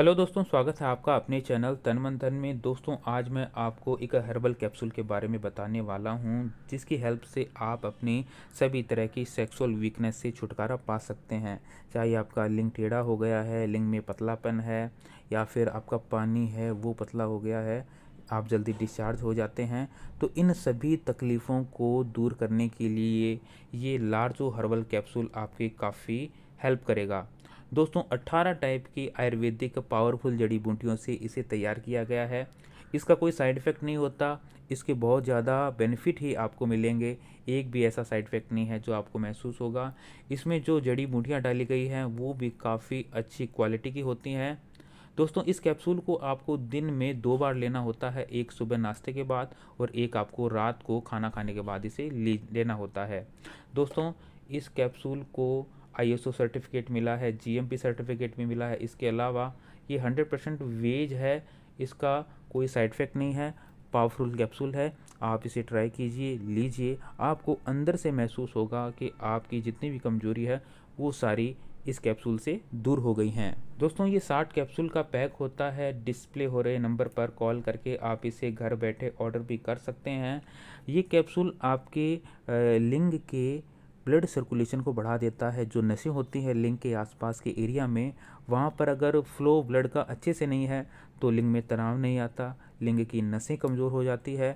hello दोस्तों स्वागत है आपका अपने चैनल तन मन धन में दोस्तों आज मैं आपको एक हर्बल कैप्सूल के बारे में बताने वाला हूं जिसकी हेल्प से आप अपने सभी तरह की सेक्सुअल वीकनेस से छुटकारा पा सकते हैं चाहे आपका लिंग टेढ़ा हो गया है लिंग में पतलापन है या फिर आपका पानी है वो पतला हो गया है आप जल्दी डिस्चार्ज हो जाते हैं तो इन सभी तकलीफ़ों को दूर करने के लिए ये लार्जो हर्बल कैप्सूल आपके काफ़ी हेल्प करेगा दोस्तों 18 टाइप की आयुर्वेदिक पावरफुल जड़ी बूटियों से इसे तैयार किया गया है इसका कोई साइड इफ़ेक्ट नहीं होता इसके बहुत ज़्यादा बेनिफिट ही आपको मिलेंगे एक भी ऐसा साइड इफ़ेक्ट नहीं है जो आपको महसूस होगा इसमें जो जड़ी बूटियाँ डाली गई हैं वो भी काफ़ी अच्छी क्वालिटी की होती हैं दोस्तों इस कैप्सूल को आपको दिन में दो बार लेना होता है एक सुबह नाश्ते के बाद और एक आपको रात को खाना खाने के बाद इसे लेना होता है दोस्तों इस कैप्सूल को आई सर्टिफिकेट मिला है जी सर्टिफिकेट भी मिला है इसके अलावा ये हंड्रेड परसेंट वेज है इसका कोई साइड इफेक्ट नहीं है पावरफुल कैप्सूल है आप इसे ट्राई कीजिए लीजिए आपको अंदर से महसूस होगा कि आपकी जितनी भी कमजोरी है वो सारी इस कैप्सूल से दूर हो गई हैं दोस्तों ये साठ कैप्सूल का पैक होता है डिस्प्ले हो रहे नंबर पर कॉल करके आप इसे घर बैठे ऑर्डर भी कर सकते हैं ये कैप्सूल आपके लिंग के ब्लड सर्कुलेशन को बढ़ा देता है जो नसें होती हैं लिंग के आसपास के एरिया में वहाँ पर अगर फ्लो ब्लड का अच्छे से नहीं है तो लिंग में तनाव नहीं आता लिंग की नसें कमज़ोर हो जाती है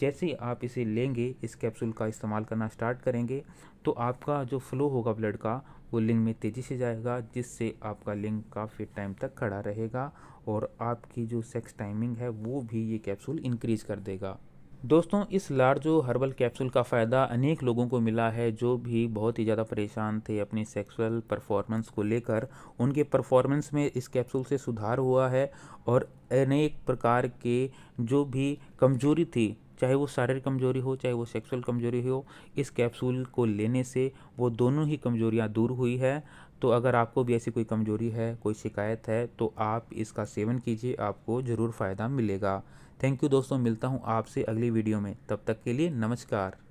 जैसे ही आप इसे लेंगे इस कैप्सूल का इस्तेमाल करना स्टार्ट करेंगे तो आपका जो फ्लो होगा ब्लड का वो लिंग में तेज़ी से जाएगा जिससे आपका लिंग काफ़ी टाइम तक खड़ा रहेगा और आपकी जो सेक्स टाइमिंग है वो भी ये कैप्सूल इंक्रीज़ कर देगा दोस्तों इस लार्जो हर्बल कैप्सूल का फ़ायदा अनेक लोगों को मिला है जो भी बहुत ही ज़्यादा परेशान थे अपनी सेक्सुअल परफॉर्मेंस को लेकर उनके परफॉर्मेंस में इस कैप्सूल से सुधार हुआ है और अनेक प्रकार के जो भी कमजोरी थी चाहे वो शारीरिक कमजोरी हो चाहे वो सेक्सुअल कमजोरी हो इस कैप्सूल को लेने से वो दोनों ही कमजोरियाँ दूर हुई है तो अगर आपको भी ऐसी कोई कमजोरी है कोई शिकायत है तो आप इसका सेवन कीजिए आपको ज़रूर फ़ायदा मिलेगा थैंक यू दोस्तों मिलता हूँ आपसे अगली वीडियो में तब तक के लिए नमस्कार